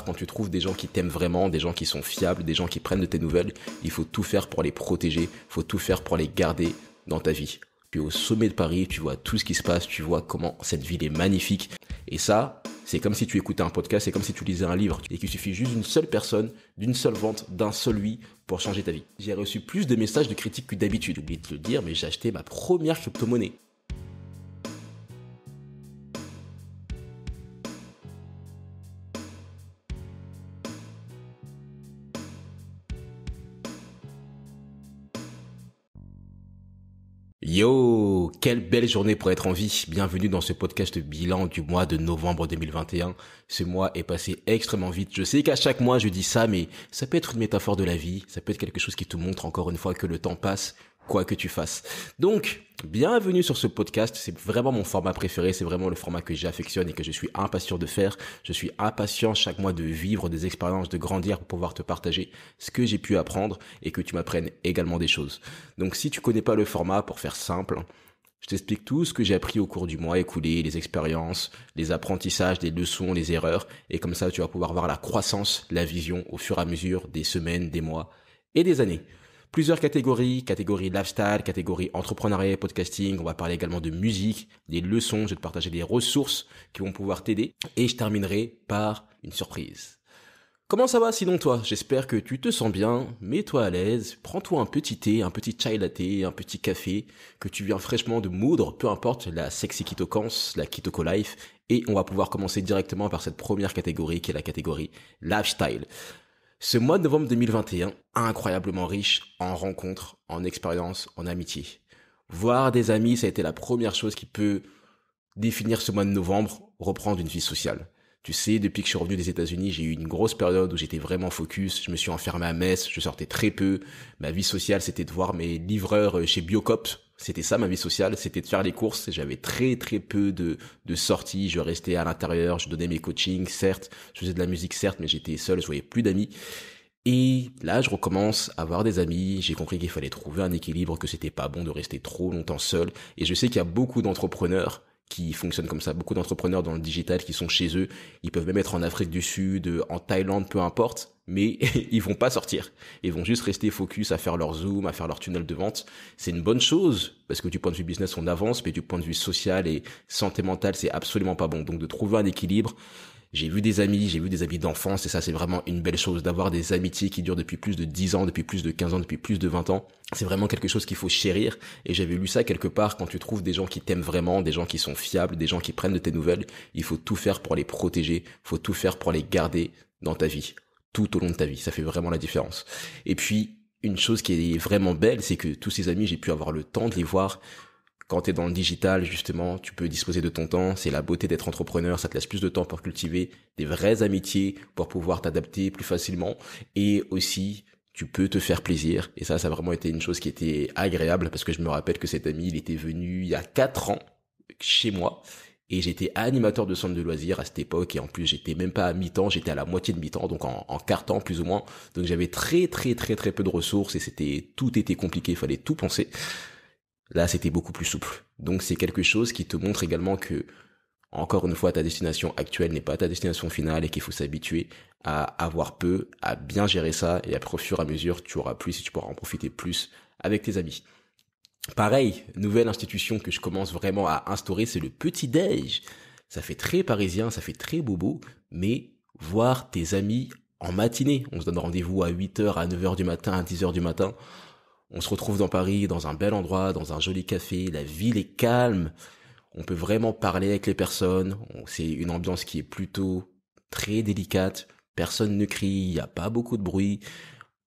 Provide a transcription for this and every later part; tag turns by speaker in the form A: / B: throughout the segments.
A: quand tu trouves des gens qui t'aiment vraiment, des gens qui sont fiables, des gens qui prennent de tes nouvelles, il faut tout faire pour les protéger, il faut tout faire pour les garder dans ta vie. Puis au sommet de Paris, tu vois tout ce qui se passe, tu vois comment cette ville est magnifique. Et ça, c'est comme si tu écoutais un podcast, c'est comme si tu lisais un livre, et qu'il suffit juste d'une seule personne, d'une seule vente, d'un seul oui pour changer ta vie. J'ai reçu plus de messages de critiques que d'habitude, oublié de le dire, mais j'ai acheté ma première crypto-monnaie. Yo, quelle belle journée pour être en vie. Bienvenue dans ce podcast bilan du mois de novembre 2021. Ce mois est passé extrêmement vite. Je sais qu'à chaque mois je dis ça, mais ça peut être une métaphore de la vie. Ça peut être quelque chose qui te montre encore une fois que le temps passe, quoi que tu fasses. Donc, bienvenue sur ce podcast. C'est vraiment mon format préféré. C'est vraiment le format que j'affectionne et que je suis impatient de faire. Je suis impatient chaque mois de vivre des expériences, de grandir pour pouvoir te partager ce que j'ai pu apprendre et que tu m'apprennes également des choses. Donc, si tu connais pas le format, pour faire simple, je t'explique tout ce que j'ai appris au cours du mois écoulé, les expériences, les apprentissages, les leçons, les erreurs. Et comme ça, tu vas pouvoir voir la croissance, la vision au fur et à mesure des semaines, des mois et des années plusieurs catégories, catégorie lifestyle, catégorie entrepreneuriat, podcasting, on va parler également de musique, des leçons, je vais te partager des ressources qui vont pouvoir t'aider et je terminerai par une surprise. Comment ça va sinon toi J'espère que tu te sens bien, mets-toi à l'aise, prends-toi un petit thé, un petit chai latte, un petit café que tu viens fraîchement de moudre, peu importe la sexy kitokans, la kitoko life, et on va pouvoir commencer directement par cette première catégorie qui est la catégorie lifestyle. Ce mois de novembre 2021, incroyablement riche en rencontres, en expériences, en amitiés. Voir des amis, ça a été la première chose qui peut définir ce mois de novembre, reprendre une vie sociale. Tu sais, depuis que je suis revenu des États-Unis, j'ai eu une grosse période où j'étais vraiment focus. Je me suis enfermé à Metz, je sortais très peu. Ma vie sociale, c'était de voir mes livreurs euh, chez Biocop c'était ça ma vie sociale, c'était de faire les courses. J'avais très très peu de, de sorties. Je restais à l'intérieur, je donnais mes coachings, certes. Je faisais de la musique, certes, mais j'étais seul, je voyais plus d'amis. Et là, je recommence à avoir des amis. J'ai compris qu'il fallait trouver un équilibre, que c'était pas bon de rester trop longtemps seul. Et je sais qu'il y a beaucoup d'entrepreneurs qui fonctionne comme ça. Beaucoup d'entrepreneurs dans le digital qui sont chez eux, ils peuvent même être en Afrique du Sud, en Thaïlande, peu importe, mais ils vont pas sortir. Ils vont juste rester focus à faire leur zoom, à faire leur tunnel de vente. C'est une bonne chose parce que du point de vue business, on avance, mais du point de vue social et santé mentale, c'est absolument pas bon. Donc de trouver un équilibre, j'ai vu des amis, j'ai vu des amis d'enfance, et ça c'est vraiment une belle chose, d'avoir des amitiés qui durent depuis plus de 10 ans, depuis plus de 15 ans, depuis plus de 20 ans. C'est vraiment quelque chose qu'il faut chérir, et j'avais lu ça quelque part, quand tu trouves des gens qui t'aiment vraiment, des gens qui sont fiables, des gens qui prennent de tes nouvelles, il faut tout faire pour les protéger, il faut tout faire pour les garder dans ta vie, tout au long de ta vie, ça fait vraiment la différence. Et puis, une chose qui est vraiment belle, c'est que tous ces amis, j'ai pu avoir le temps de les voir quand tu es dans le digital, justement, tu peux disposer de ton temps. C'est la beauté d'être entrepreneur. Ça te laisse plus de temps pour cultiver des vraies amitiés, pour pouvoir t'adapter plus facilement. Et aussi, tu peux te faire plaisir. Et ça, ça a vraiment été une chose qui était agréable parce que je me rappelle que cet ami, il était venu il y a quatre ans chez moi. Et j'étais animateur de centre de loisirs à cette époque. Et en plus, j'étais même pas à mi-temps, j'étais à la moitié de mi-temps, donc en, en quart temps plus ou moins. Donc j'avais très très très très peu de ressources et c'était tout était compliqué, il fallait tout penser. Là, c'était beaucoup plus souple. Donc c'est quelque chose qui te montre également que, encore une fois, ta destination actuelle n'est pas ta destination finale et qu'il faut s'habituer à avoir peu, à bien gérer ça et à profiter à mesure, tu auras plus et tu pourras en profiter plus avec tes amis. Pareil, nouvelle institution que je commence vraiment à instaurer, c'est le petit déj. Ça fait très parisien, ça fait très bobo, mais voir tes amis en matinée. On se donne rendez-vous à 8h, à 9h du matin, à 10h du matin. On se retrouve dans Paris, dans un bel endroit, dans un joli café, la ville est calme, on peut vraiment parler avec les personnes, c'est une ambiance qui est plutôt très délicate, personne ne crie, il n'y a pas beaucoup de bruit.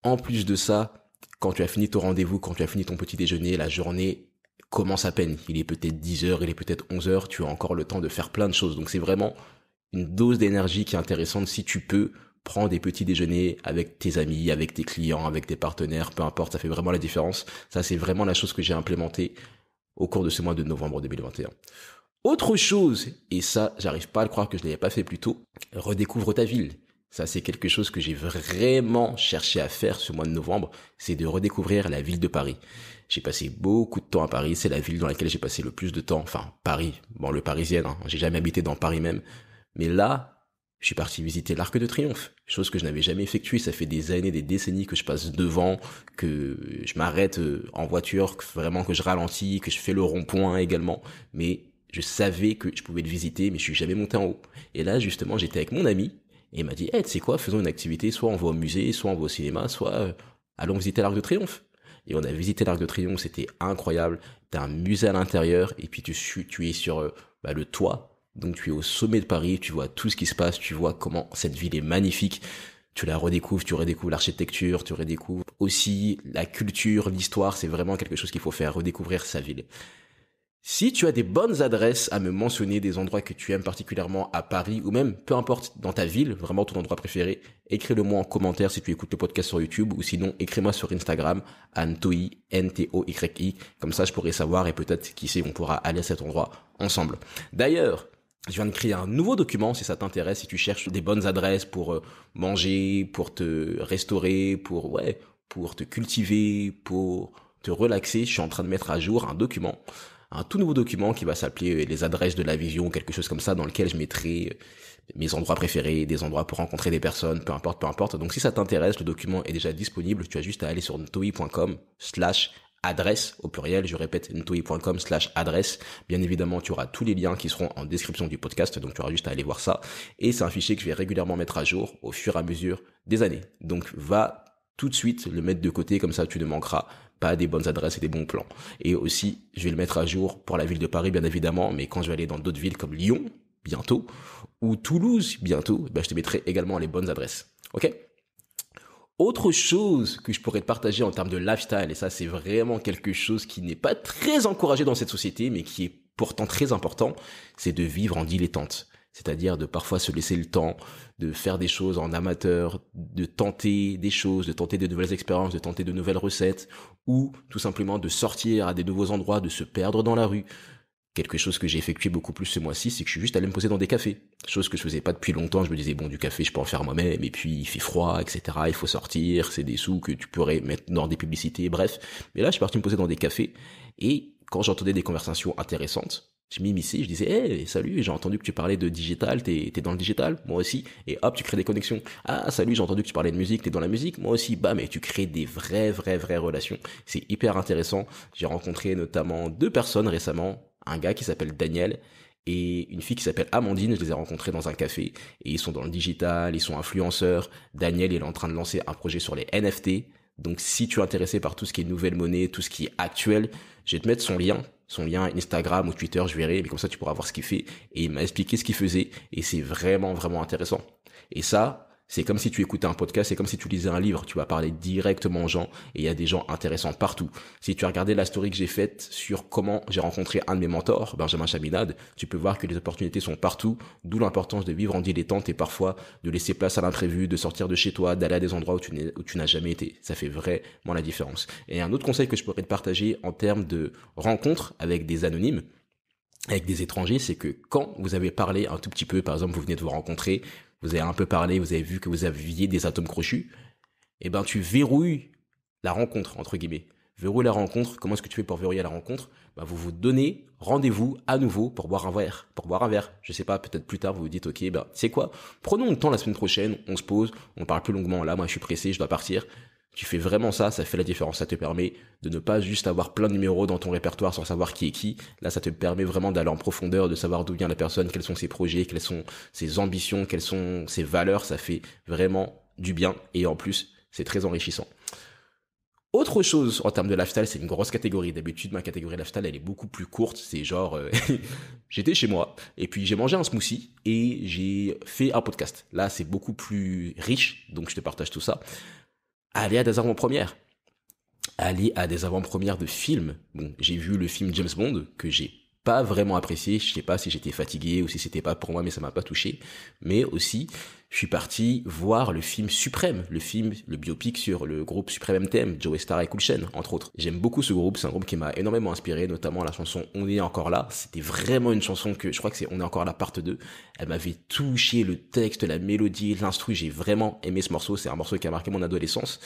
A: En plus de ça, quand tu as fini ton rendez-vous, quand tu as fini ton petit déjeuner, la journée commence à peine. Il est peut-être 10h, il est peut-être 11h, tu as encore le temps de faire plein de choses. Donc c'est vraiment une dose d'énergie qui est intéressante si tu peux prends des petits déjeuners avec tes amis, avec tes clients, avec tes partenaires, peu importe, ça fait vraiment la différence. Ça, c'est vraiment la chose que j'ai implémentée au cours de ce mois de novembre 2021. Autre chose, et ça, j'arrive pas à le croire que je l'avais pas fait plus tôt, redécouvre ta ville. Ça, c'est quelque chose que j'ai vraiment cherché à faire ce mois de novembre, c'est de redécouvrir la ville de Paris. J'ai passé beaucoup de temps à Paris, c'est la ville dans laquelle j'ai passé le plus de temps, enfin Paris, bon le parisien, hein. j'ai jamais habité dans Paris même, mais là, je suis parti visiter l'Arc de Triomphe, chose que je n'avais jamais effectuée. Ça fait des années, des décennies que je passe devant, que je m'arrête euh, en voiture, vraiment que je ralentis, que je fais le rond-point également. Mais je savais que je pouvais le visiter, mais je suis jamais monté en haut. Et là, justement, j'étais avec mon ami et il m'a dit, hey, tu sais quoi, faisons une activité, soit on va au musée, soit on va au cinéma, soit euh, allons visiter l'Arc de Triomphe. Et on a visité l'Arc de Triomphe, c'était incroyable. T'as un musée à l'intérieur et puis tu, es sur euh, bah, le toit donc tu es au sommet de Paris, tu vois tout ce qui se passe, tu vois comment cette ville est magnifique, tu la redécouvres, tu redécouvres l'architecture, tu redécouvres aussi la culture, l'histoire, c'est vraiment quelque chose qu'il faut faire, redécouvrir sa ville. Si tu as des bonnes adresses à me mentionner, des endroits que tu aimes particulièrement à Paris ou même peu importe dans ta ville, vraiment ton endroit préféré, écris-le moi en commentaire si tu écoutes le podcast sur YouTube ou sinon écris-moi sur Instagram Antoi N T O Y comme ça je pourrai savoir et peut-être qui sait on pourra aller à cet endroit ensemble. D'ailleurs, je viens de créer un nouveau document si ça t'intéresse, si tu cherches des bonnes adresses pour euh, manger, pour te restaurer, pour ouais, pour te cultiver, pour te relaxer. Je suis en train de mettre à jour un document, un tout nouveau document qui va s'appeler euh, les adresses de la vision, quelque chose comme ça, dans lequel je mettrai euh, mes endroits préférés, des endroits pour rencontrer des personnes, peu importe, peu importe. Donc si ça t'intéresse, le document est déjà disponible. Tu as juste à aller sur toi.com slash adresse au pluriel, je répète ntoi.com slash adresse. Bien évidemment, tu auras tous les liens qui seront en description du podcast, donc tu auras juste à aller voir ça. Et c'est un fichier que je vais régulièrement mettre à jour au fur et à mesure des années. Donc va tout de suite le mettre de côté, comme ça tu ne manqueras pas des bonnes adresses et des bons plans. Et aussi, je vais le mettre à jour pour la ville de Paris, bien évidemment, mais quand je vais aller dans d'autres villes comme Lyon, bientôt, ou Toulouse, bientôt, bah, je te mettrai également les bonnes adresses. Ok autre chose que je pourrais partager en termes de lifestyle, et ça c'est vraiment quelque chose qui n'est pas très encouragé dans cette société, mais qui est pourtant très important, c'est de vivre en dilettante. C'est-à-dire de parfois se laisser le temps, de faire des choses en amateur, de tenter des choses, de tenter de nouvelles expériences, de tenter de nouvelles recettes, ou tout simplement de sortir à des nouveaux endroits, de se perdre dans la rue, Quelque chose que j'ai effectué beaucoup plus ce mois-ci, c'est que je suis juste allé me poser dans des cafés. Chose que je faisais pas depuis longtemps. Je me disais, bon, du café, je peux en faire moi-même. Et puis, il fait froid, etc. Il faut sortir. C'est des sous que tu pourrais mettre dans des publicités. Bref. Mais là, je suis parti me poser dans des cafés. Et quand j'entendais des conversations intéressantes, je m'immisçais, je disais, hey, salut, j'ai entendu que tu parlais de digital, t'es, es dans le digital, moi aussi. Et hop, tu crées des connexions. Ah, salut, j'ai entendu que tu parlais de musique, t'es dans la musique, moi aussi. Bah, mais tu crées des vraies, vraies, vraies relations. C'est hyper intéressant. J'ai rencontré notamment deux personnes récemment un gars qui s'appelle Daniel et une fille qui s'appelle Amandine, je les ai rencontrés dans un café, et ils sont dans le digital, ils sont influenceurs, Daniel est en train de lancer un projet sur les NFT, donc si tu es intéressé par tout ce qui est nouvelle monnaie, tout ce qui est actuel, je vais te mettre son lien, son lien Instagram ou Twitter, je verrai, mais comme ça tu pourras voir ce qu'il fait, et il m'a expliqué ce qu'il faisait, et c'est vraiment vraiment intéressant. Et ça, c'est comme si tu écoutais un podcast, c'est comme si tu lisais un livre. Tu vas parler directement aux gens et il y a des gens intéressants partout. Si tu as regardé la story que j'ai faite sur comment j'ai rencontré un de mes mentors, Benjamin Chaminade, tu peux voir que les opportunités sont partout, d'où l'importance de vivre en dilettante et parfois de laisser place à l'imprévu, de sortir de chez toi, d'aller à des endroits où tu n'as jamais été. Ça fait vraiment la différence. Et un autre conseil que je pourrais te partager en termes de rencontres avec des anonymes, avec des étrangers, c'est que quand vous avez parlé un tout petit peu, par exemple, vous venez de vous rencontrer, vous avez un peu parlé, vous avez vu que vous aviez des atomes crochus, eh ben tu verrouilles la rencontre, entre guillemets. Verrouille la rencontre, comment est-ce que tu fais pour verrouiller la rencontre bah, Vous vous donnez rendez-vous à nouveau pour boire un verre, pour boire un verre. Je sais pas, peut-être plus tard vous vous dites, ok, bah, c'est quoi Prenons le temps la semaine prochaine, on se pose, on parle plus longuement, là moi je suis pressé, je dois partir. Tu fais vraiment ça, ça fait la différence. Ça te permet de ne pas juste avoir plein de numéros dans ton répertoire sans savoir qui est qui. Là, ça te permet vraiment d'aller en profondeur, de savoir d'où vient la personne, quels sont ses projets, quelles sont ses ambitions, quelles sont ses valeurs. Ça fait vraiment du bien et en plus, c'est très enrichissant. Autre chose en termes de lifestyle, c'est une grosse catégorie. D'habitude, ma catégorie lifestyle, elle est beaucoup plus courte. C'est genre, euh, j'étais chez moi et puis j'ai mangé un smoothie et j'ai fait un podcast. Là, c'est beaucoup plus riche, donc je te partage tout ça. Aller à des avant-premières. Aller à des avant-premières de films. Bon, j'ai vu le film James Bond que j'ai pas vraiment apprécié. Je sais pas si j'étais fatigué ou si c'était pas pour moi, mais ça m'a pas touché. Mais aussi, je suis parti voir le film Suprême, le film, le biopic sur le groupe Suprême MTM, Joey Starr et Cool entre autres. J'aime beaucoup ce groupe, c'est un groupe qui m'a énormément inspiré, notamment la chanson On est encore là. C'était vraiment une chanson que je crois que c'est On est encore là part 2. Elle m'avait touché le texte, la mélodie, l'instru. J'ai vraiment aimé ce morceau. C'est un morceau qui a marqué mon adolescence.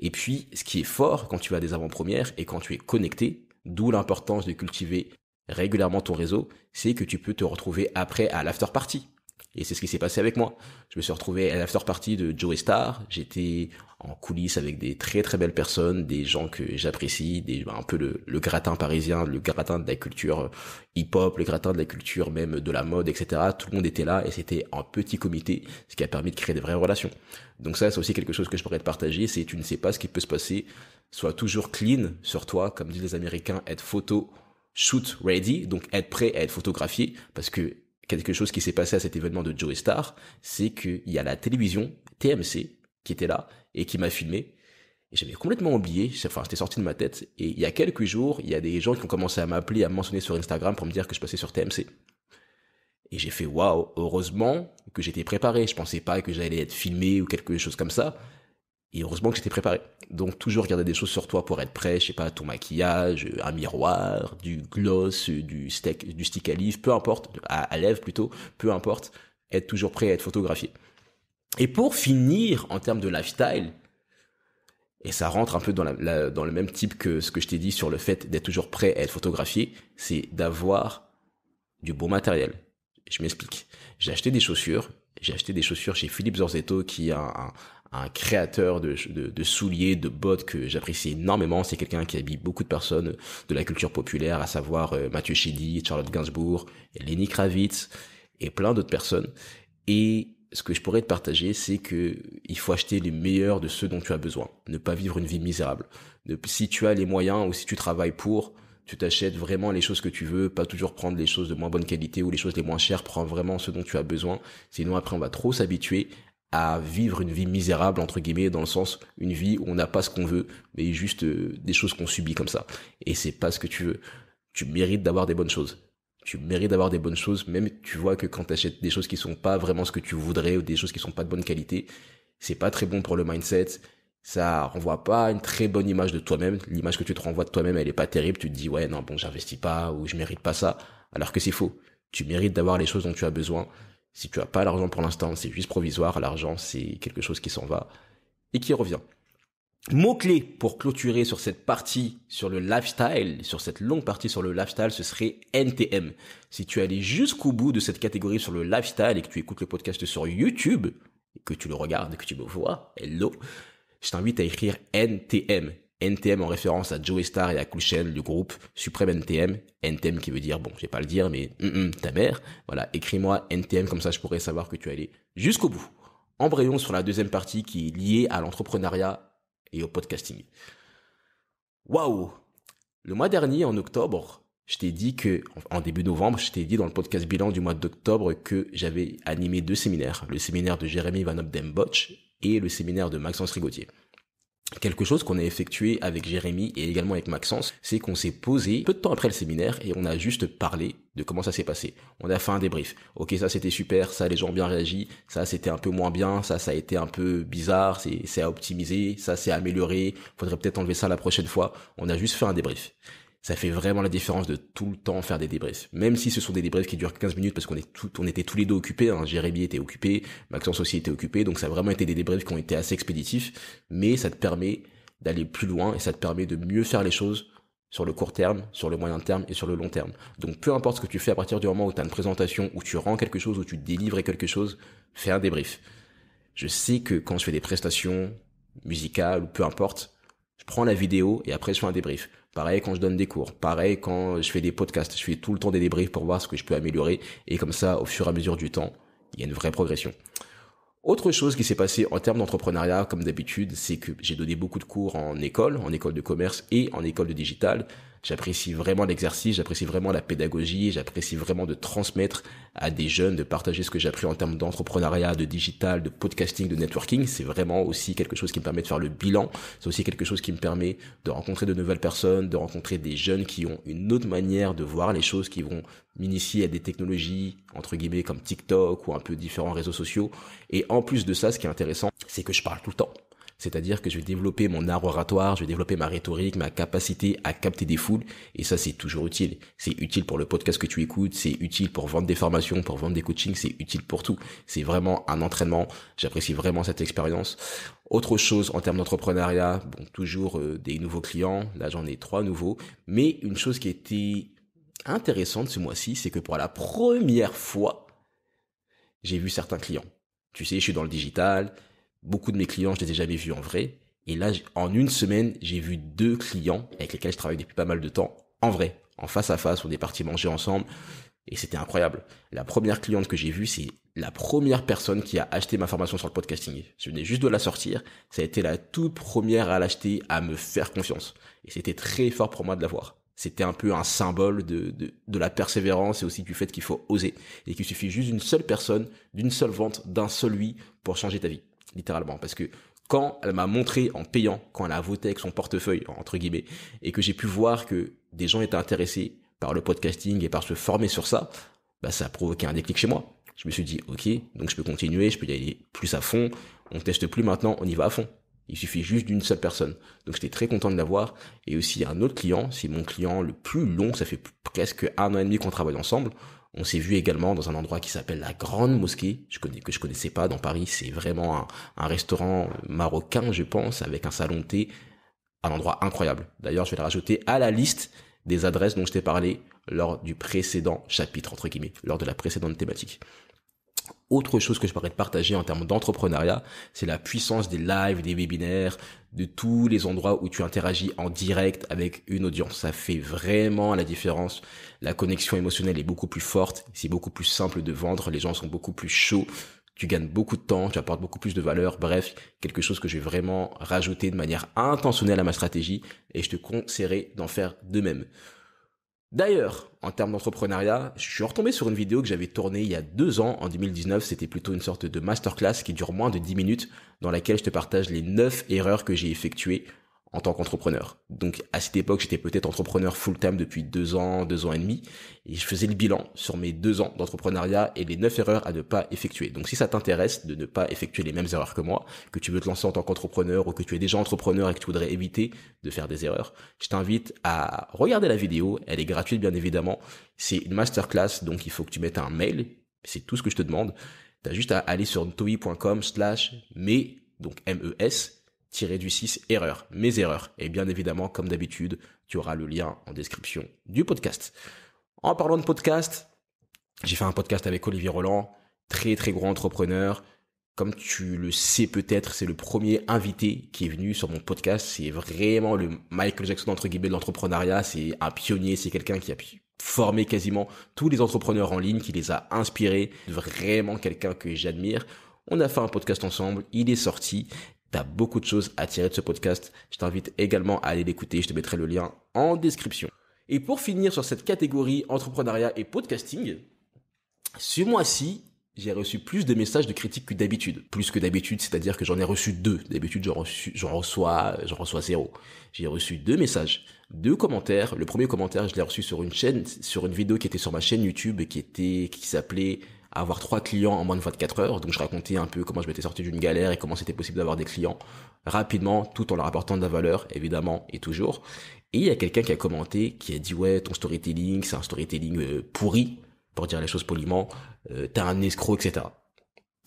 A: Et puis, ce qui est fort quand tu as des avant-premières et quand tu es connecté, d'où l'importance de cultiver régulièrement ton réseau, c'est que tu peux te retrouver après à l'after party et c'est ce qui s'est passé avec moi. Je me suis retrouvé à l'after party de Joey Star. J'étais en coulisses avec des très très belles personnes, des gens que j'apprécie, des bah, un peu le, le, gratin parisien, le gratin de la culture euh, hip-hop, le gratin de la culture même de la mode, etc. Tout le monde était là et c'était un petit comité, ce qui a permis de créer des vraies relations. Donc ça, c'est aussi quelque chose que je pourrais te partager, c'est tu ne sais pas ce qui peut se passer. Sois toujours clean sur toi, comme disent les Américains, être photo shoot ready, donc être prêt à être photographié, parce que quelque chose qui s'est passé à cet événement de Joey Star, c'est qu'il y a la télévision TMC qui était là et qui m'a filmé. Et j'avais complètement oublié, enfin c'était sorti de ma tête. Et il y a quelques jours, il y a des gens qui ont commencé à m'appeler, à me mentionner sur Instagram pour me dire que je passais sur TMC. Et j'ai fait waouh, heureusement que j'étais préparé. Je pensais pas que j'allais être filmé ou quelque chose comme ça. Et heureusement que j'étais préparé. Donc toujours garder des choses sur toi pour être prêt, je sais pas, ton maquillage, un miroir, du gloss, du, steak, du stick à lèvres, peu importe, à, lèvres plutôt, peu importe, être toujours prêt à être photographié. Et pour finir, en termes de lifestyle, et ça rentre un peu dans, la, dans le même type que ce que je t'ai dit sur le fait d'être toujours prêt à être photographié, c'est d'avoir du beau matériel. Je m'explique. J'ai acheté des chaussures, j'ai acheté des chaussures chez Philippe Zorzetto, qui est un, un créateur de, souliers, de bottes que j'apprécie énormément. C'est quelqu'un qui habille beaucoup de personnes de la culture populaire, à savoir euh, Mathieu Chidi, Charlotte Gainsbourg, Lenny Kravitz et plein d'autres personnes. Et ce que je pourrais te partager, c'est que il faut acheter les meilleurs de ceux dont tu as besoin. Ne pas vivre une vie misérable. si tu as les moyens ou si tu travailles pour, tu t'achètes vraiment les choses que tu veux, pas toujours prendre les choses de moins bonne qualité ou les choses les moins chères, prends vraiment ce dont tu as besoin. Sinon après on va trop s'habituer à vivre une vie misérable entre guillemets dans le sens une vie où on n'a pas ce qu'on veut mais juste euh, des choses qu'on subit comme ça et c'est pas ce que tu veux tu mérites d'avoir des bonnes choses tu mérites d'avoir des bonnes choses même tu vois que quand tu achètes des choses qui sont pas vraiment ce que tu voudrais ou des choses qui sont pas de bonne qualité c'est pas très bon pour le mindset ça renvoie pas une très bonne image de toi-même. L'image que tu te renvoies de toi-même, elle est pas terrible. Tu te dis, ouais, non, bon, j'investis pas, ou je mérite pas ça. Alors que c'est faux. Tu mérites d'avoir les choses dont tu as besoin. Si tu as pas l'argent pour l'instant, c'est juste provisoire. L'argent, c'est quelque chose qui s'en va et qui revient. Mot-clé pour clôturer sur cette partie sur le lifestyle, sur cette longue partie sur le lifestyle, ce serait NTM. Si tu allais jusqu'au bout de cette catégorie sur le lifestyle et que tu écoutes le podcast sur YouTube, et que tu le regardes, et que tu me vois, hello, je t'invite à écrire NTM. NTM en référence à Joey Star et à Kulchen du groupe Supreme NTM. NTM qui veut dire, bon, je vais pas le dire, mais mm, mm, ta mère. Voilà, écris-moi NTM comme ça je pourrais savoir que tu es allé jusqu'au bout. Embrayons sur la deuxième partie qui est liée à l'entrepreneuriat et au podcasting. Waouh Le mois dernier, en octobre, je t'ai dit que, en début novembre, je t'ai dit dans le podcast bilan du mois d'octobre que j'avais animé deux séminaires. Le séminaire de Jérémy Van Obden et le séminaire de Maxence Rigotier. Quelque chose qu'on a effectué avec Jérémy et également avec Maxence, c'est qu'on s'est posé peu de temps après le séminaire et on a juste parlé de comment ça s'est passé. On a fait un débrief. Ok, ça c'était super, ça les gens ont bien réagi, ça c'était un peu moins bien, ça ça a été un peu bizarre, c'est à optimiser, ça c'est amélioré, faudrait peut-être enlever ça la prochaine fois. On a juste fait un débrief ça fait vraiment la différence de tout le temps faire des débriefs. Même si ce sont des débriefs qui durent 15 minutes parce qu'on est tout, on était tous les deux occupés, hein. Jérémy était occupé, Maxence aussi était occupé, donc ça a vraiment été des débriefs qui ont été assez expéditifs, mais ça te permet d'aller plus loin et ça te permet de mieux faire les choses sur le court terme, sur le moyen terme et sur le long terme. Donc peu importe ce que tu fais à partir du moment où tu as une présentation, où tu rends quelque chose, où tu délivres quelque chose, fais un débrief. Je sais que quand je fais des prestations musicales ou peu importe, je prends la vidéo et après je fais un débrief. Pareil quand je donne des cours, pareil quand je fais des podcasts, je fais tout le temps des débriefs pour voir ce que je peux améliorer et comme ça, au fur et à mesure du temps, il y a une vraie progression. Autre chose qui s'est passée en termes d'entrepreneuriat, comme d'habitude, c'est que j'ai donné beaucoup de cours en école, en école de commerce et en école de digital. J'apprécie vraiment l'exercice, j'apprécie vraiment la pédagogie, j'apprécie vraiment de transmettre à des jeunes, de partager ce que j'ai appris en termes d'entrepreneuriat, de digital, de podcasting, de networking. C'est vraiment aussi quelque chose qui me permet de faire le bilan. C'est aussi quelque chose qui me permet de rencontrer de nouvelles personnes, de rencontrer des jeunes qui ont une autre manière de voir les choses, qui vont m'initier à des technologies, entre guillemets, comme TikTok ou un peu différents réseaux sociaux. Et en plus de ça, ce qui est intéressant, c'est que je parle tout le temps. C'est-à-dire que je vais développer mon art oratoire, je vais développer ma rhétorique, ma capacité à capter des foules. Et ça, c'est toujours utile. C'est utile pour le podcast que tu écoutes, c'est utile pour vendre des formations, pour vendre des coachings, c'est utile pour tout. C'est vraiment un entraînement. J'apprécie vraiment cette expérience. Autre chose en termes d'entrepreneuriat, bon, toujours euh, des nouveaux clients. Là, j'en ai trois nouveaux. Mais une chose qui était intéressante ce mois-ci, c'est que pour la première fois, j'ai vu certains clients. Tu sais, je suis dans le digital, beaucoup de mes clients, je les ai jamais vus en vrai. Et là, en une semaine, j'ai vu deux clients avec lesquels je travaille depuis pas mal de temps, en vrai, en face à face, on est parti manger ensemble. Et c'était incroyable. La première cliente que j'ai vue, c'est la première personne qui a acheté ma formation sur le podcasting. Je venais juste de la sortir. Ça a été la toute première à l'acheter, à me faire confiance. Et c'était très fort pour moi de la voir. C'était un peu un symbole de, de la persévérance et aussi du fait qu'il faut oser. Et qu'il suffit juste d'une seule personne, d'une seule vente, d'un seul oui pour changer ta vie littéralement. Parce que quand elle m'a montré en payant, quand elle a voté avec son portefeuille, entre guillemets, et que j'ai pu voir que des gens étaient intéressés par le podcasting et par se former sur ça, bah, ça a provoqué un déclic chez moi. Je me suis dit, ok, donc je peux continuer, je peux y aller plus à fond. On teste plus maintenant, on y va à fond. Il suffit juste d'une seule personne. Donc j'étais très content de l'avoir. Et aussi un autre client, c'est mon client le plus long, ça fait presque un an et demi qu'on travaille ensemble. On s'est vu également dans un endroit qui s'appelle la Grande Mosquée, que je connaissais pas dans Paris. C'est vraiment un, un, restaurant marocain, je pense, avec un salon de thé, un endroit incroyable. D'ailleurs, je vais le rajouter à la liste des adresses dont je t'ai parlé lors du précédent chapitre, entre guillemets, lors de la précédente thématique. Autre chose que je pourrais te partager en termes d'entrepreneuriat, c'est la puissance des lives, des webinaires, de tous les endroits où tu interagis en direct avec une audience. Ça fait vraiment la différence. La connexion émotionnelle est beaucoup plus forte, c'est beaucoup plus simple de vendre, les gens sont beaucoup plus chauds, tu gagnes beaucoup de temps, tu apportes beaucoup plus de valeur. Bref, quelque chose que j'ai vraiment rajouté de manière intentionnelle à ma stratégie et je te conseillerais d'en faire de même. D'ailleurs, en termes d'entrepreneuriat, je suis retombé sur une vidéo que j'avais tournée il y a deux ans, en 2019. C'était plutôt une sorte de masterclass qui dure moins de 10 minutes, dans laquelle je te partage les 9 erreurs que j'ai effectuées en tant qu'entrepreneur. Donc à cette époque, j'étais peut-être entrepreneur full-time depuis deux ans, deux ans et demi, et je faisais le bilan sur mes deux ans d'entrepreneuriat et les neuf erreurs à ne pas effectuer. Donc si ça t'intéresse de ne pas effectuer les mêmes erreurs que moi, que tu veux te lancer en tant qu'entrepreneur ou que tu es déjà entrepreneur et que tu voudrais éviter de faire des erreurs, je t'invite à regarder la vidéo, elle est gratuite bien évidemment, c'est une masterclass, donc il faut que tu mettes un mail, c'est tout ce que je te demande, tu as juste à aller sur toi.com slash mes, donc M-E-S, tirer du 6, erreur, mes erreurs. Et bien évidemment, comme d'habitude, tu auras le lien en description du podcast. En parlant de podcast, j'ai fait un podcast avec Olivier Roland, très très gros entrepreneur. Comme tu le sais peut-être, c'est le premier invité qui est venu sur mon podcast. C'est vraiment le Michael Jackson entre guillemets de l'entrepreneuriat. C'est un pionnier, c'est quelqu'un qui a pu former quasiment tous les entrepreneurs en ligne, qui les a inspirés. Vraiment quelqu'un que j'admire. On a fait un podcast ensemble, il est sorti beaucoup de choses à tirer de ce podcast. Je t'invite également à aller l'écouter. Je te mettrai le lien en description. Et pour finir sur cette catégorie entrepreneuriat et podcasting, ce mois-ci, j'ai reçu plus de messages de critiques que d'habitude. Plus que d'habitude, c'est-à-dire que j'en ai reçu deux. D'habitude, j'en, reçois, j'en reçois zéro. J'ai reçu deux messages, deux commentaires. Le premier commentaire, je l'ai reçu sur une chaîne, sur une vidéo qui était sur ma chaîne YouTube, qui était, qui s'appelait avoir trois clients en moins de 24 heures. Donc je racontais un peu comment je m'étais sorti d'une galère et comment c'était possible d'avoir des clients rapidement tout en leur apportant de la valeur, évidemment, et toujours. Et il y a quelqu'un qui a commenté, qui a dit ouais, ton storytelling, c'est un storytelling euh, pourri, pour dire les choses poliment, euh, t'as un escroc, etc.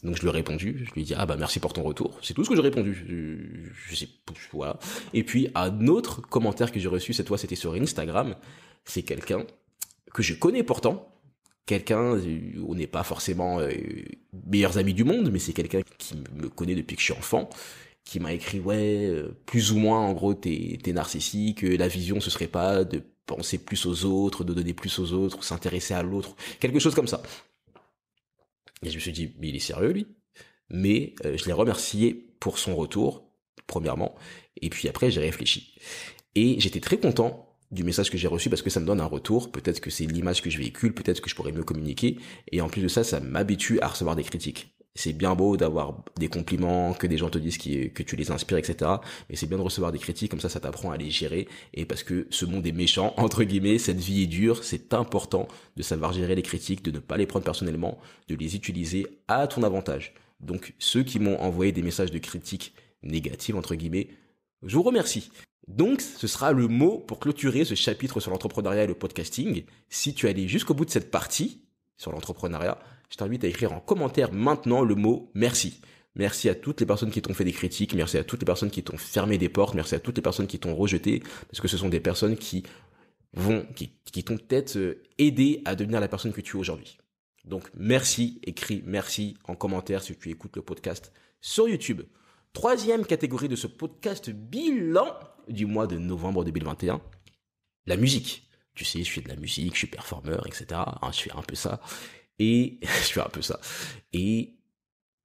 A: Donc je lui ai répondu, je lui ai dit ah bah merci pour ton retour, c'est tout ce que j'ai répondu, je, voilà. Et puis un autre commentaire que j'ai reçu cette fois c'était sur Instagram, c'est quelqu'un que je connais pourtant, quelqu'un, euh, on n'est pas forcément euh, meilleurs amis du monde, mais c'est quelqu'un qui me connaît depuis que je suis enfant, qui m'a écrit ouais, euh, plus ou moins en gros t'es es narcissique, la vision ce serait pas de penser plus aux autres, de donner plus aux autres, s'intéresser à l'autre, quelque chose comme ça. Et je me suis dit mais il est sérieux lui. Mais je l'ai remercié pour son retour premièrement, et puis après j'ai réfléchi et j'étais très content du message que j'ai reçu parce que ça me donne un retour. Peut-être que c'est l'image que je véhicule, peut-être que je pourrais mieux communiquer. Et en plus de ça, ça m'habitue à recevoir des critiques. C'est bien beau d'avoir des compliments, que des gens te disent que tu les inspires, etc. Mais c'est bien de recevoir des critiques, comme ça, ça t'apprend à les gérer. Et parce que ce monde est méchant, entre guillemets, cette vie est dure, c'est important de savoir gérer les critiques, de ne pas les prendre personnellement, de les utiliser à ton avantage. Donc, ceux qui m'ont envoyé des messages de critiques négatives, entre guillemets, je vous remercie. Donc, ce sera le mot pour clôturer ce chapitre sur l'entrepreneuriat et le podcasting. Si tu es allé jusqu'au bout de cette partie sur l'entrepreneuriat, je t'invite à écrire en commentaire maintenant le mot merci. Merci à toutes les personnes qui t'ont fait des critiques, merci à toutes les personnes qui t'ont fermé des portes, merci à toutes les personnes qui t'ont rejeté, parce que ce sont des personnes qui vont, qui, t'ont peut-être euh, aidé à devenir la personne que tu es aujourd'hui. Donc merci, écris merci en commentaire si tu écoutes le podcast sur YouTube. Troisième catégorie de ce podcast bilan, du mois de novembre 2021, la musique. Tu sais, je fais de la musique, je suis performeur, etc. Hein, je fais un peu ça. Et je fais un peu ça. Et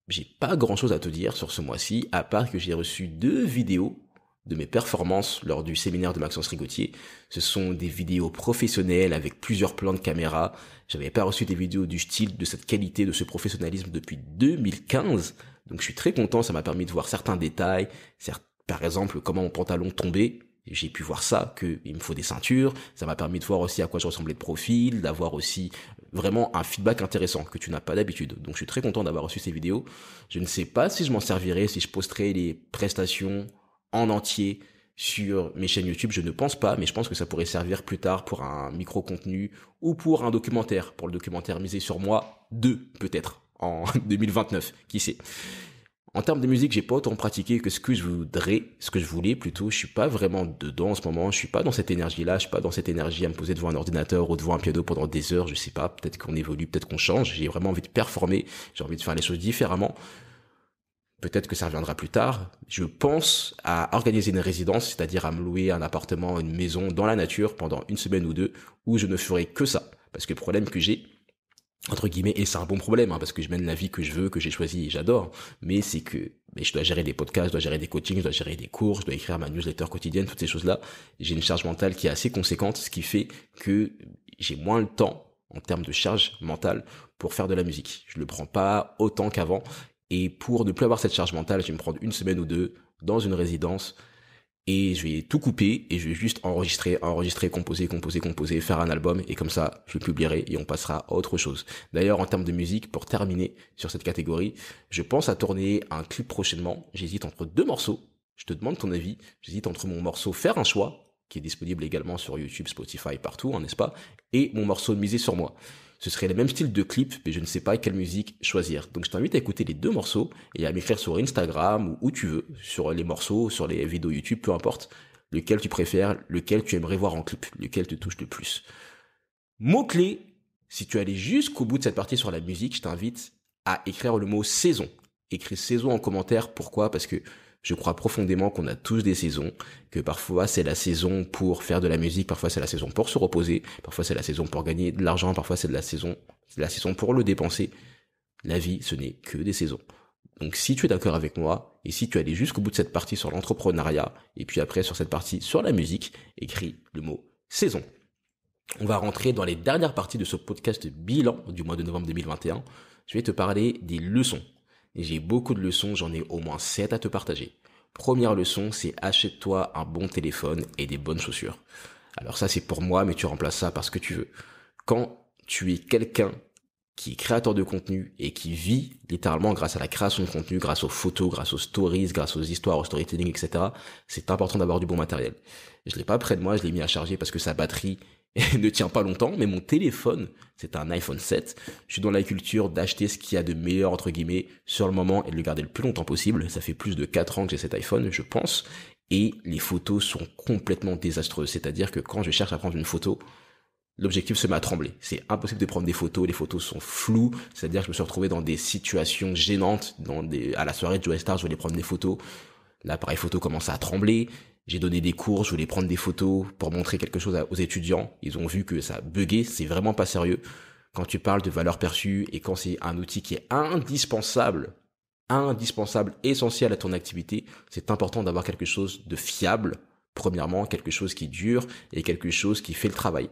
A: j'ai pas grand chose à te dire sur ce mois-ci, à part que j'ai reçu deux vidéos de mes performances lors du séminaire de Maxence Rigotier. Ce sont des vidéos professionnelles avec plusieurs plans de caméra. J'avais pas reçu des vidéos du style, de cette qualité, de ce professionnalisme depuis 2015. Donc je suis très content, ça m'a permis de voir certains détails, certains par exemple, comment mon pantalon tombait, j'ai pu voir ça, que il me faut des ceintures, ça m'a permis de voir aussi à quoi je ressemblais de profil, d'avoir aussi euh, vraiment un feedback intéressant que tu n'as pas d'habitude. Donc je suis très content d'avoir reçu ces vidéos. Je ne sais pas si je m'en servirai, si je posterai les prestations en entier sur mes chaînes YouTube, je ne pense pas, mais je pense que ça pourrait servir plus tard pour un micro-contenu ou pour un documentaire, pour le documentaire misé sur moi 2 peut-être en 2029, qui sait. En termes de musique, j'ai pas autant pratiqué que ce que je voudrais, ce que je voulais plutôt. Je suis pas vraiment dedans en ce moment. Je suis pas dans cette énergie-là. Je suis pas dans cette énergie à me poser devant un ordinateur ou devant un piano pendant des heures. Je sais pas. Peut-être qu'on évolue, peut-être qu'on change. J'ai vraiment envie de performer. J'ai envie de faire les choses différemment. Peut-être que ça reviendra plus tard. Je pense à organiser une résidence, c'est-à-dire à me louer un appartement, une maison dans la nature pendant une semaine ou deux où je ne ferai que ça. Parce que le problème que j'ai, entre guillemets, et c'est un bon problème, hein, parce que je mène la vie que je veux, que j'ai choisie et j'adore, mais c'est que je dois gérer des podcasts, je dois gérer des coachings, je dois gérer des cours, je dois écrire ma newsletter quotidienne, toutes ces choses-là. J'ai une charge mentale qui est assez conséquente, ce qui fait que j'ai moins le temps en termes de charge mentale pour faire de la musique. Je le prends pas autant qu'avant, et pour ne plus avoir cette charge mentale, je vais me prendre une semaine ou deux dans une résidence, et je vais tout couper et je vais juste enregistrer, enregistrer, composer, composer, composer, faire un album et comme ça je publierai et on passera à autre chose. D'ailleurs en termes de musique, pour terminer sur cette catégorie, je pense à tourner un clip prochainement. J'hésite entre deux morceaux. Je te demande ton avis. J'hésite entre mon morceau Faire un choix, qui est disponible également sur YouTube, Spotify, partout, hein, n'est-ce pas, et mon morceau Miser sur moi ce serait le même style de clip, mais je ne sais pas quelle musique choisir. Donc je t'invite à écouter les deux morceaux et à m'écrire sur Instagram ou où tu veux, sur les morceaux, sur les vidéos YouTube, peu importe, lequel tu préfères, lequel tu aimerais voir en clip, lequel te touche le plus. Mot-clé, si tu allais jusqu'au bout de cette partie sur la musique, je t'invite à écrire le mot saison. Écris saison en commentaire, pourquoi Parce que je crois profondément qu'on a tous des saisons, que parfois c'est la saison pour faire de la musique, parfois c'est la saison pour se reposer, parfois c'est la saison pour gagner de l'argent, parfois c'est de la saison, la saison pour le dépenser. La vie, ce n'est que des saisons. Donc si tu es d'accord avec moi, et si tu allais jusqu'au bout de cette partie sur l'entrepreneuriat, et puis après sur cette partie sur la musique, écris le mot saison. On va rentrer dans les dernières parties de ce podcast bilan du mois de novembre 2021. Je vais te parler des leçons j'ai beaucoup de leçons, j'en ai au moins 7 à te partager. Première leçon, c'est achète-toi un bon téléphone et des bonnes chaussures. Alors ça c'est pour moi, mais tu remplaces ça parce que tu veux. Quand tu es quelqu'un qui est créateur de contenu et qui vit littéralement grâce à la création de contenu, grâce aux photos, grâce aux stories, grâce aux histoires, au storytelling, etc. C'est important d'avoir du bon matériel. Je l'ai pas près de moi, je l'ai mis à charger parce que sa batterie ne tient pas longtemps, mais mon téléphone, c'est un iPhone 7. Je suis dans la culture d'acheter ce qu'il y a de meilleur, entre guillemets, sur le moment et de le garder le plus longtemps possible. Ça fait plus de 4 ans que j'ai cet iPhone, je pense. Et les photos sont complètement désastreuses. C'est-à-dire que quand je cherche à prendre une photo, l'objectif se met à trembler. C'est impossible de prendre des photos, les photos sont floues, c'est-à-dire que je me suis retrouvé dans des situations gênantes, à la soirée de Joystar, Star, je voulais prendre des photos, l'appareil photo commence à trembler, j'ai donné des cours, je voulais prendre des photos pour montrer quelque chose aux étudiants. Ils ont vu que ça buguait, c'est vraiment pas sérieux. Quand tu parles de valeur perçue et quand c'est un outil qui est indispensable, indispensable, essentiel à ton activité, c'est important d'avoir quelque chose de fiable, premièrement, quelque chose qui dure et quelque chose qui fait le travail.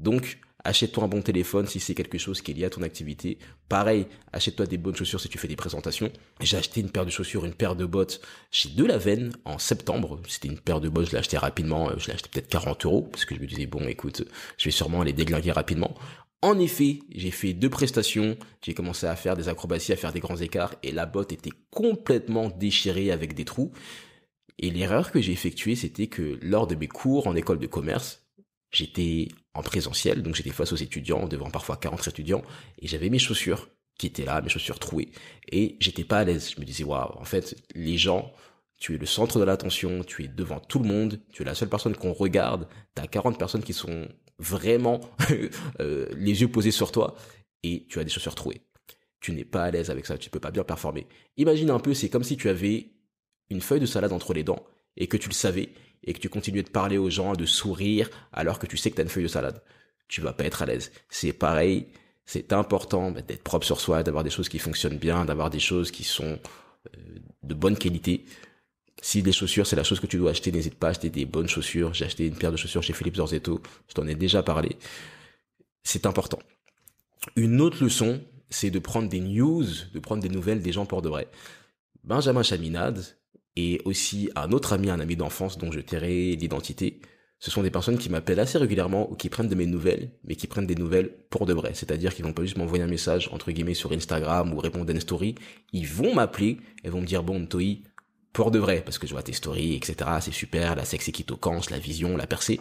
A: Donc, achète-toi un bon téléphone si c'est quelque chose qui est lié à ton activité. Pareil, achète-toi des bonnes chaussures si tu fais des présentations. J'ai acheté une paire de chaussures, une paire de bottes chez De La veine en septembre. C'était une paire de bottes, je l'ai acheté rapidement, euh, je l'ai acheté peut-être 40 euros parce que je me disais bon, écoute, je vais sûrement les déglinguer rapidement. En effet, j'ai fait deux prestations, j'ai commencé à faire des acrobaties, à faire des grands écarts, et la botte était complètement déchirée avec des trous. Et l'erreur que j'ai effectuée, c'était que lors de mes cours en école de commerce, j'étais présentiel, donc j'étais face aux étudiants, devant parfois 40 étudiants, et j'avais mes chaussures qui étaient là, mes chaussures trouées, et j'étais pas à l'aise. Je me disais, waouh, en fait, les gens, tu es le centre de l'attention, tu es devant tout le monde, tu es la seule personne qu'on regarde, tu as 40 personnes qui sont vraiment euh, les yeux posés sur toi, et tu as des chaussures trouées. Tu n'es pas à l'aise avec ça, tu peux pas bien performer. Imagine un peu, c'est comme si tu avais une feuille de salade entre les dents, et que tu le savais, et que tu continues de parler aux gens, de sourire, alors que tu sais que tu as une feuille de salade. Tu vas pas être à l'aise. C'est pareil, c'est important bah, d'être propre sur soi, d'avoir des choses qui fonctionnent bien, d'avoir des choses qui sont euh, de bonne qualité. Si les chaussures, c'est la chose que tu dois acheter, n'hésite pas à acheter des bonnes chaussures. J'ai acheté une paire de chaussures chez Philippe Zorzetto, je t'en ai déjà parlé. C'est important. Une autre leçon, c'est de prendre des news, de prendre des nouvelles des gens pour de vrai. Benjamin Chaminade, et aussi un autre ami, un ami d'enfance dont je tairai l'identité. Ce sont des personnes qui m'appellent assez régulièrement ou qui prennent de mes nouvelles, mais qui prennent des nouvelles pour de vrai. C'est-à-dire qu'ils vont pas juste m'envoyer un message, entre guillemets, sur Instagram ou répondre à une story. Ils vont m'appeler et vont me dire, bon, Toi, pour de vrai, parce que je vois tes stories, etc. C'est super, la sexy qui la vision, la percée.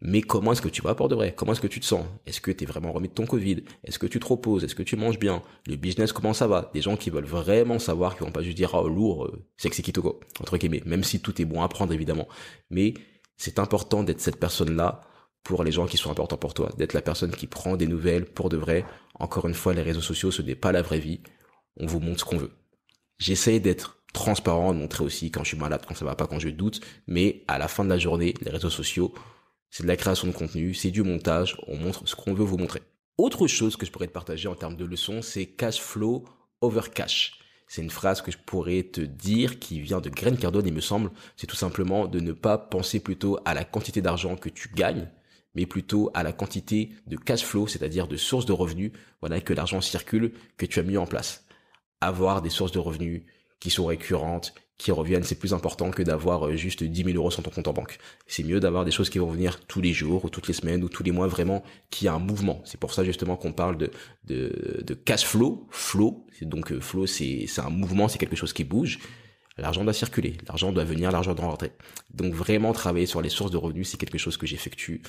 A: Mais comment est-ce que tu vas pour de vrai Comment est-ce que tu te sens Est-ce que tu es vraiment remis de ton Covid Est-ce que tu te reposes Est-ce que tu manges bien Le business, comment ça va Des gens qui veulent vraiment savoir, qui vont pas juste dire « Ah, oh, lourd, euh, sexy sexy kitoko », entre guillemets, même si tout est bon à prendre, évidemment. Mais c'est important d'être cette personne-là pour les gens qui sont importants pour toi, d'être la personne qui prend des nouvelles pour de vrai. Encore une fois, les réseaux sociaux, ce n'est pas la vraie vie. On vous montre ce qu'on veut. J'essaie d'être transparent, de montrer aussi quand je suis malade, quand ça va pas, quand je doute, mais à la fin de la journée, les réseaux sociaux c'est de la création de contenu, c'est du montage, on montre ce qu'on veut vous montrer. Autre chose que je pourrais te partager en termes de leçons, c'est cash flow over cash. C'est une phrase que je pourrais te dire qui vient de Grain Cardone, il me semble. C'est tout simplement de ne pas penser plutôt à la quantité d'argent que tu gagnes, mais plutôt à la quantité de cash flow, c'est-à-dire de sources de revenus, voilà, que l'argent circule, que tu as mis en place. Avoir des sources de revenus qui sont récurrentes, qui reviennent, c'est plus important que d'avoir euh, juste 10 000 euros sur ton compte en banque. C'est mieux d'avoir des choses qui vont venir tous les jours, ou toutes les semaines, ou tous les mois, vraiment, qui a un mouvement. C'est pour ça justement qu'on parle de, de, cash flow, flow. Donc euh, flow, c'est un mouvement, c'est quelque chose qui bouge. L'argent doit circuler, l'argent doit venir, l'argent doit rentrer. Donc vraiment travailler sur les sources de revenus, c'est quelque chose que j'effectue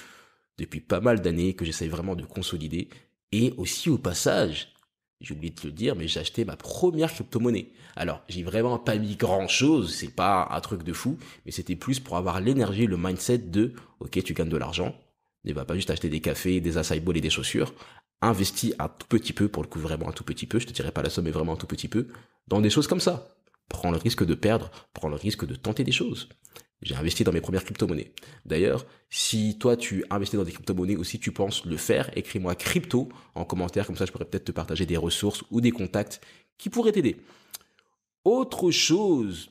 A: depuis pas mal d'années, que j'essaie vraiment de consolider. Et aussi au passage, j'ai oublié de te le dire, mais j'ai acheté ma première crypto-monnaie. Alors, j'ai vraiment pas mis grand-chose, c'est pas un truc de fou, mais c'était plus pour avoir l'énergie, le mindset de, ok, tu gagnes de l'argent, ne va pas juste acheter des cafés, des acai et des chaussures, investis un tout petit peu, pour le coup vraiment un tout petit peu, je te dirai pas la somme, mais vraiment un tout petit peu, dans des choses comme ça. Prends le risque de perdre, prends le risque de tenter des choses j'ai investi dans mes premières crypto-monnaies. D'ailleurs, si toi tu investis dans des crypto-monnaies ou si tu penses le faire, écris-moi crypto en commentaire, comme ça je pourrais peut-être te partager des ressources ou des contacts qui pourraient t'aider. Autre chose,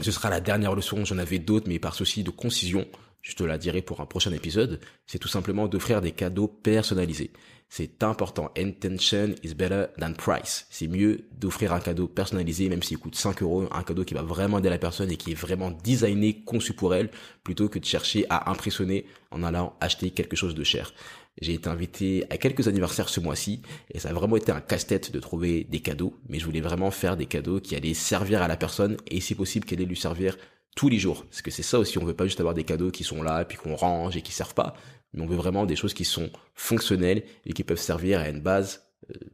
A: ce sera la dernière leçon, j'en avais d'autres, mais par souci de concision, je te la dirai pour un prochain épisode, c'est tout simplement d'offrir des cadeaux personnalisés. C'est important. Intention is better than price. C'est mieux d'offrir un cadeau personnalisé, même s'il coûte 5 euros, un cadeau qui va vraiment aider la personne et qui est vraiment designé, conçu pour elle, plutôt que de chercher à impressionner en allant acheter quelque chose de cher. J'ai été invité à quelques anniversaires ce mois-ci et ça a vraiment été un casse-tête de trouver des cadeaux, mais je voulais vraiment faire des cadeaux qui allaient servir à la personne et si possible qu'elle allait lui servir tous les jours. Parce que c'est ça aussi, on veut pas juste avoir des cadeaux qui sont là, et puis qu'on range et qui servent pas. Mais on veut vraiment des choses qui sont fonctionnelles et qui peuvent servir à une base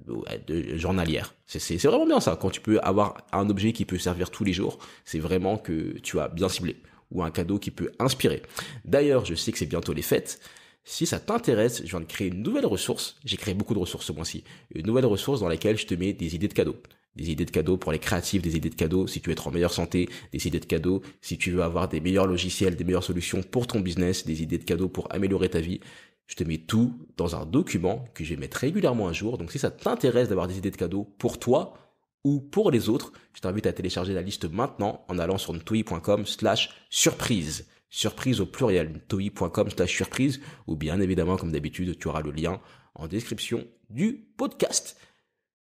A: euh, de journalière. C'est vraiment bien ça. Quand tu peux avoir un objet qui peut servir tous les jours, c'est vraiment que tu as bien ciblé. Ou un cadeau qui peut inspirer. D'ailleurs, je sais que c'est bientôt les fêtes. Si ça t'intéresse, je viens de créer une nouvelle ressource. J'ai créé beaucoup de ressources ce mois-ci. Une nouvelle ressource dans laquelle je te mets des idées de cadeaux des idées de cadeaux pour les créatifs, des idées de cadeaux si tu veux être en meilleure santé, des idées de cadeaux si tu veux avoir des meilleurs logiciels, des meilleures solutions pour ton business, des idées de cadeaux pour améliorer ta vie. Je te mets tout dans un document que je vais mettre régulièrement à jour. Donc si ça t'intéresse d'avoir des idées de cadeaux pour toi ou pour les autres, je t'invite à télécharger la liste maintenant en allant sur ntoi.com slash surprise. Surprise au pluriel, toi.com surprise ou bien évidemment comme d'habitude tu auras le lien en description du podcast.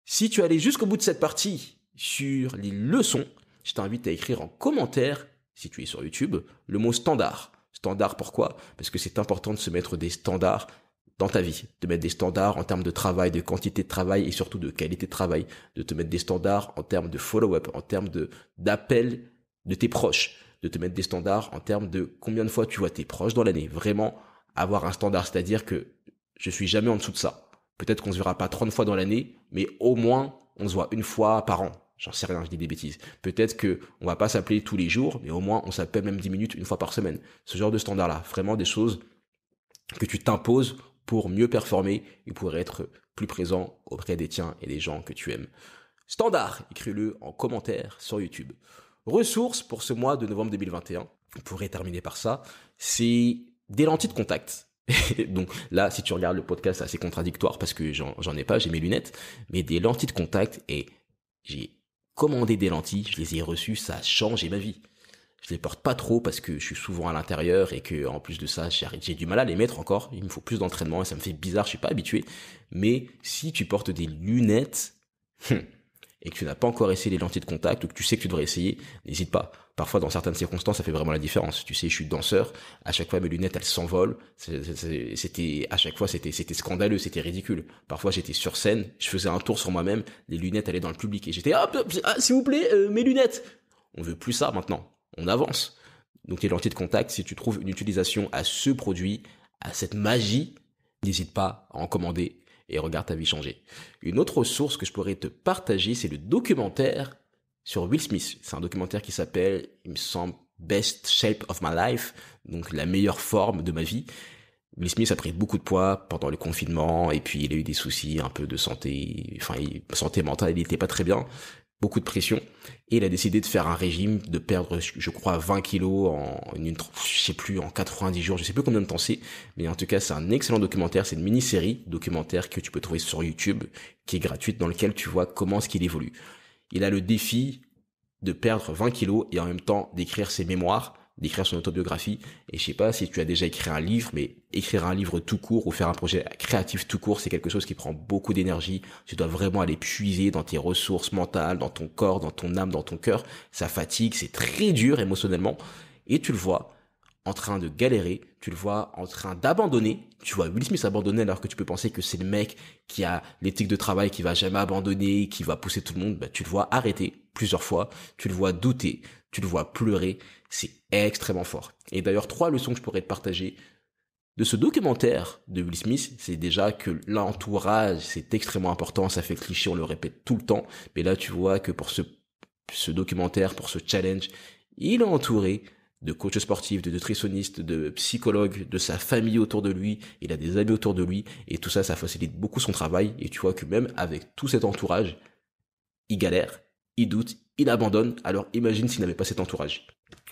A: Si tu es allé jusqu'au bout de cette partie sur les leçons, je t'invite à écrire en commentaire, si tu es sur YouTube, le mot standard. Standard pourquoi Parce que c'est important de se mettre des standards dans ta vie, de mettre des standards en termes de travail, de quantité de travail et surtout de qualité de travail, de te mettre des standards en termes de follow-up, en termes de d'appel de tes proches, de te mettre des standards en termes de combien de fois tu vois tes proches dans l'année. Vraiment avoir un standard, c'est-à-dire que je suis jamais en dessous de ça. Peut-être qu'on se verra pas 30 fois dans l'année, mais au moins, on se voit une fois par an. J'en sais rien, je dis des bêtises. Peut-être que on va pas s'appeler tous les jours, mais au moins, on s'appelle même 10 minutes une fois par semaine. Ce genre de standard-là. Vraiment des choses que tu t'imposes pour mieux performer et pour être plus présent auprès des tiens et des gens que tu aimes. Standard, écris-le en commentaire sur YouTube. Ressources pour ce mois de novembre 2021, on pourrait terminer par ça, c'est des lentilles de contact. donc là, si tu regardes le podcast, c'est assez contradictoire parce que j'en ai pas, j'ai mes lunettes, mais des lentilles de contact et j'ai commandé des lentilles, je les ai reçues, ça a changé ma vie. Je les porte pas trop parce que je suis souvent à l'intérieur et que en plus de ça, j'ai du mal à les mettre encore. Il me faut plus d'entraînement et ça me fait bizarre, je suis pas habitué. Mais si tu portes des lunettes hum, et que tu n'as pas encore essayé les lentilles de contact ou que tu sais que tu devrais essayer, n'hésite pas. Parfois, dans certaines circonstances, ça fait vraiment la différence. Tu sais, je suis danseur. À chaque fois, mes lunettes, elles s'envolent. C'était à chaque fois, c'était scandaleux, c'était ridicule. Parfois, j'étais sur scène, je faisais un tour sur moi-même, les lunettes allaient dans le public et j'étais ah, s'il vous plaît, euh, mes lunettes. On veut plus ça maintenant. On avance. Donc les lentilles de contact, si tu trouves une utilisation à ce produit, à cette magie, n'hésite pas à en commander et regarde ta vie changer. Une autre source que je pourrais te partager, c'est le documentaire sur Will Smith. C'est un documentaire qui s'appelle, il me semble, Best Shape of My Life, donc la meilleure forme de ma vie. Will Smith a pris beaucoup de poids pendant le confinement et puis il a eu des soucis un peu de santé, enfin santé mentale, il n'était pas très bien, beaucoup de pression et il a décidé de faire un régime, de perdre je crois 20 kilos en une, je sais plus en 90 jours, je sais plus combien de temps c'est, mais en tout cas c'est un excellent documentaire, c'est une mini série documentaire que tu peux trouver sur YouTube qui est gratuite dans lequel tu vois comment est-ce qu'il évolue il a le défi de perdre 20 kilos et en même temps d'écrire ses mémoires, d'écrire son autobiographie. Et je sais pas si tu as déjà écrit un livre, mais écrire un livre tout court ou faire un projet créatif tout court, c'est quelque chose qui prend beaucoup d'énergie. Tu dois vraiment aller puiser dans tes ressources mentales, dans ton corps, dans ton âme, dans ton cœur. Ça fatigue, c'est très dur émotionnellement. Et tu le vois, en train de galérer, tu le vois en train d'abandonner, tu vois Will Smith abandonner alors que tu peux penser que c'est le mec qui a l'éthique de travail, qui va jamais abandonner, qui va pousser tout le monde, bah, tu le vois arrêter plusieurs fois, tu le vois douter, tu le vois pleurer, c'est extrêmement fort. Et d'ailleurs, trois leçons que je pourrais te partager de ce documentaire de Will Smith, c'est déjà que l'entourage, c'est extrêmement important, ça fait cliché, on le répète tout le temps, mais là tu vois que pour ce, ce documentaire, pour ce challenge, il est entouré de coach sportif, de nutritionniste, de psychologue, de sa famille autour de lui, il a des amis autour de lui, et tout ça, ça facilite beaucoup son travail, et tu vois que même avec tout cet entourage, il galère, il doute, il abandonne, alors imagine s'il n'avait pas cet entourage.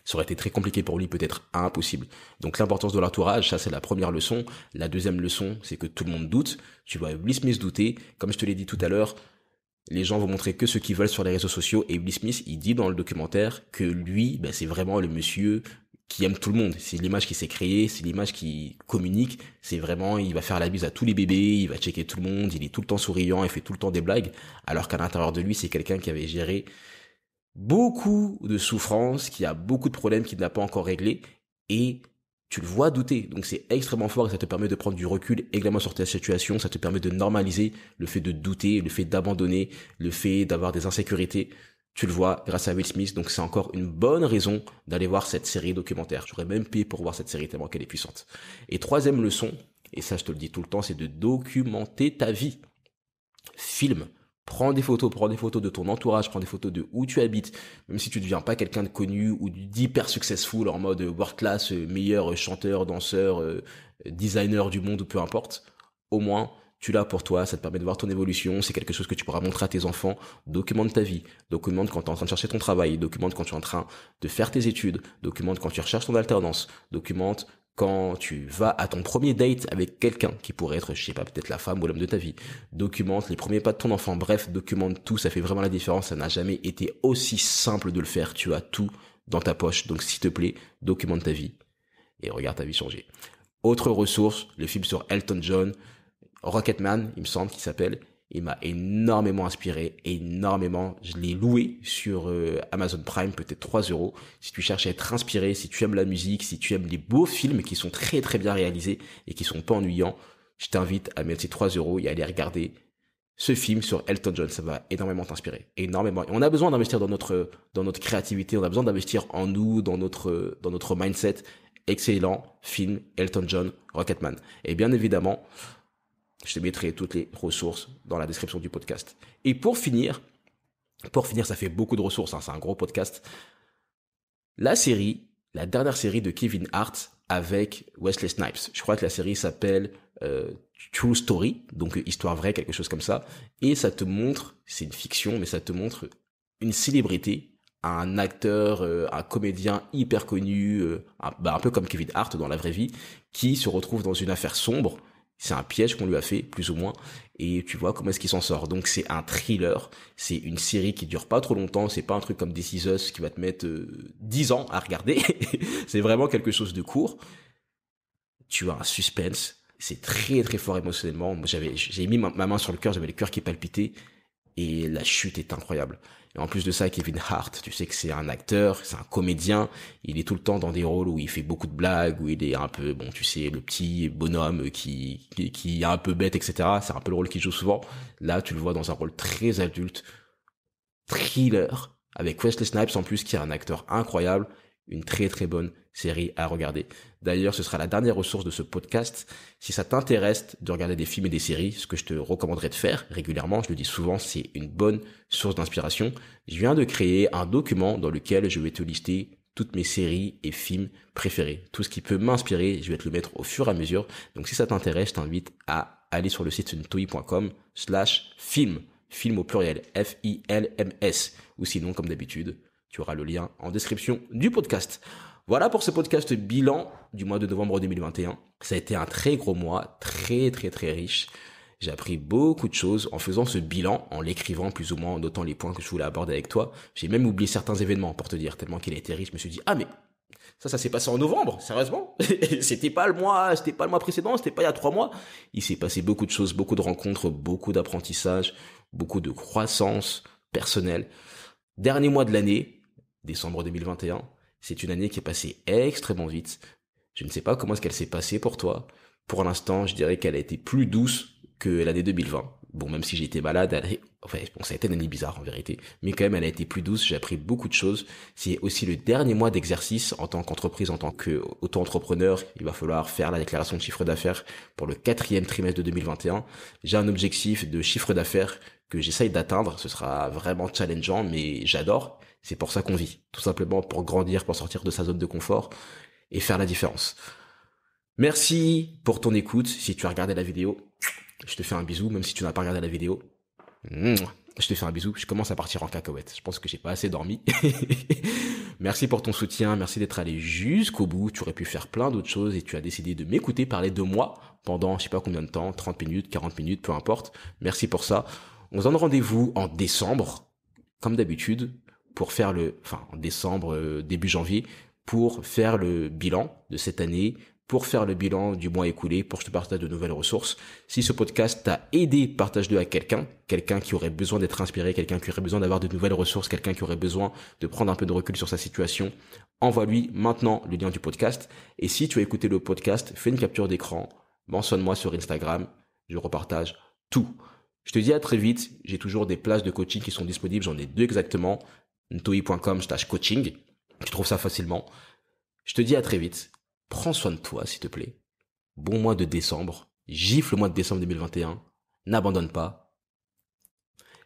A: Ça aurait été très compliqué pour lui, peut-être impossible. Donc l'importance de l'entourage, ça c'est la première leçon. La deuxième leçon, c'est que tout le monde doute, tu vois smith douter, comme je te l'ai dit tout à l'heure, les gens vont montrer que ce qu'ils veulent sur les réseaux sociaux. Et Will Smith, il dit dans le documentaire que lui, ben, c'est vraiment le monsieur qui aime tout le monde. C'est l'image qui s'est créée, c'est l'image qui communique. C'est vraiment, il va faire la bise à tous les bébés, il va checker tout le monde, il est tout le temps souriant, il fait tout le temps des blagues. Alors qu'à l'intérieur de lui, c'est quelqu'un qui avait géré beaucoup de souffrances, qui a beaucoup de problèmes qu'il n'a pas encore réglés. Et tu le vois douter. Donc c'est extrêmement fort et ça te permet de prendre du recul également sur ta situation, ça te permet de normaliser le fait de douter, le fait d'abandonner, le fait d'avoir des insécurités. Tu le vois grâce à Will Smith, donc c'est encore une bonne raison d'aller voir cette série documentaire. J'aurais même payé pour voir cette série tellement qu'elle est puissante. Et troisième leçon, et ça je te le dis tout le temps, c'est de documenter ta vie. Filme, Prends des photos, prends des photos de ton entourage, prends des photos de où tu habites, même si tu ne deviens pas quelqu'un de connu ou d'hyper successful en mode world class, meilleur chanteur, danseur, euh, designer du monde ou peu importe. Au moins, tu l'as pour toi, ça te permet de voir ton évolution, c'est quelque chose que tu pourras montrer à tes enfants, documente ta vie, documente quand tu es en train de chercher ton travail, documente quand tu es en train de faire tes études, documente quand tu recherches ton alternance, documente quand tu vas à ton premier date avec quelqu'un qui pourrait être, je sais pas, peut-être la femme ou l'homme de ta vie, documente les premiers pas de ton enfant. Bref, documente tout. Ça fait vraiment la différence. Ça n'a jamais été aussi simple de le faire. Tu as tout dans ta poche. Donc, s'il te plaît, documente ta vie et regarde ta vie changer. Autre ressource, le film sur Elton John, Rocketman, il me semble qu'il s'appelle. Il m'a énormément inspiré, énormément. Je l'ai loué sur euh, Amazon Prime, peut-être 3 euros. Si tu cherches à être inspiré, si tu aimes la musique, si tu aimes les beaux films qui sont très très bien réalisés et qui sont pas ennuyants, je t'invite à mettre ces 3 euros et à aller regarder ce film sur Elton John. Ça va énormément t'inspirer, énormément. on a besoin d'investir dans notre dans notre créativité, on a besoin d'investir en nous, dans notre dans notre mindset. Excellent film Elton John, Rocketman. Et bien évidemment. Je te mettrai toutes les ressources dans la description du podcast. Et pour finir, pour finir, ça fait beaucoup de ressources, hein, c'est un gros podcast. La série, la dernière série de Kevin Hart avec Wesley Snipes. Je crois que la série s'appelle euh, True Story, donc histoire vraie, quelque chose comme ça. Et ça te montre, c'est une fiction, mais ça te montre une célébrité, un acteur, euh, un comédien hyper connu, euh, bah, un peu comme Kevin Hart dans la vraie vie, qui se retrouve dans une affaire sombre c'est un piège qu'on lui a fait, plus ou moins, et tu vois comment est-ce qu'il s'en sort. Donc c'est un thriller, c'est une série qui dure pas trop longtemps, c'est pas un truc comme This qui va te mettre 10 euh, ans à regarder, c'est vraiment quelque chose de court. Tu as un suspense, c'est très très fort émotionnellement. j'avais j'ai mis ma, ma main sur le cœur, j'avais le cœur qui palpitait et la chute est incroyable. Et en plus de ça, Kevin Hart, tu sais que c'est un acteur, c'est un comédien. Il est tout le temps dans des rôles où il fait beaucoup de blagues, où il est un peu, bon, tu sais, le petit bonhomme qui, qui, est un peu bête, etc. C'est un peu le rôle qu'il joue souvent. Là, tu le vois dans un rôle très adulte, thriller, avec Wesley Snipes en plus, qui est un acteur incroyable une très très bonne série à regarder. D'ailleurs, ce sera la dernière ressource de ce podcast. Si ça t'intéresse de regarder des films et des séries, ce que je te recommanderais de faire régulièrement, je le dis souvent, c'est une bonne source d'inspiration. Je viens de créer un document dans lequel je vais te lister toutes mes séries et films préférés. Tout ce qui peut m'inspirer, je vais te le mettre au fur et à mesure. Donc si ça t'intéresse, je t'invite à aller sur le site suntoi.com slash film, film au pluriel, F-I-L-M-S, ou sinon, comme d'habitude, tu auras le lien en description du podcast. Voilà pour ce podcast bilan du mois de novembre 2021. Ça a été un très gros mois, très très très riche. J'ai appris beaucoup de choses en faisant ce bilan, en l'écrivant plus ou moins, en notant les points que je voulais aborder avec toi. J'ai même oublié certains événements pour te dire, tellement qu'il a été riche. Je me suis dit, ah mais ça, ça s'est passé en novembre, sérieusement. c'était pas le mois, c'était pas le mois précédent, c'était pas il y a trois mois. Il s'est passé beaucoup de choses, beaucoup de rencontres, beaucoup d'apprentissages, beaucoup de croissance personnelle. Dernier mois de l'année, décembre 2021. C'est une année qui est passée extrêmement vite. Je ne sais pas comment est-ce qu'elle s'est passée pour toi. Pour l'instant, je dirais qu'elle a été plus douce que l'année 2020. Bon, même si j'étais malade, elle enfin, bon, ça a été une année bizarre en vérité, mais quand même, elle a été plus douce. J'ai appris beaucoup de choses. C'est aussi le dernier mois d'exercice en tant qu'entreprise, en tant qu'auto-entrepreneur. Il va falloir faire la déclaration de chiffre d'affaires pour le quatrième trimestre de 2021. J'ai un objectif de chiffre d'affaires que j'essaye d'atteindre. Ce sera vraiment challengeant, mais j'adore c'est pour ça qu'on vit, tout simplement pour grandir, pour sortir de sa zone de confort et faire la différence. Merci pour ton écoute. Si tu as regardé la vidéo, je te fais un bisou, même si tu n'as pas regardé la vidéo. Je te fais un bisou. Je commence à partir en cacahuète. Je pense que j'ai pas assez dormi. merci pour ton soutien. Merci d'être allé jusqu'au bout. Tu aurais pu faire plein d'autres choses et tu as décidé de m'écouter parler de moi pendant je sais pas combien de temps, 30 minutes, 40 minutes, peu importe. Merci pour ça. On se donne rendez-vous en décembre. Comme d'habitude, pour faire le, enfin, décembre, euh, début janvier, pour faire le bilan de cette année, pour faire le bilan du mois écoulé, pour que je te partage de nouvelles ressources. Si ce podcast t'a aidé, partage-le à quelqu'un, quelqu'un qui aurait besoin d'être inspiré, quelqu'un qui aurait besoin d'avoir de nouvelles ressources, quelqu'un qui aurait besoin de prendre un peu de recul sur sa situation. Envoie-lui maintenant le lien du podcast. Et si tu as écouté le podcast, fais une capture d'écran, mentionne-moi sur Instagram, je repartage tout. Je te dis à très vite, j'ai toujours des places de coaching qui sont disponibles, j'en ai deux exactement ntoi.com coaching. Tu trouves ça facilement. Je te dis à très vite. Prends soin de toi, s'il te plaît. Bon mois de décembre. Gifle le mois de décembre 2021. N'abandonne pas.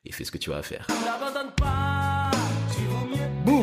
A: Et fais ce que tu as à faire. N'abandonne pas. Tu mieux.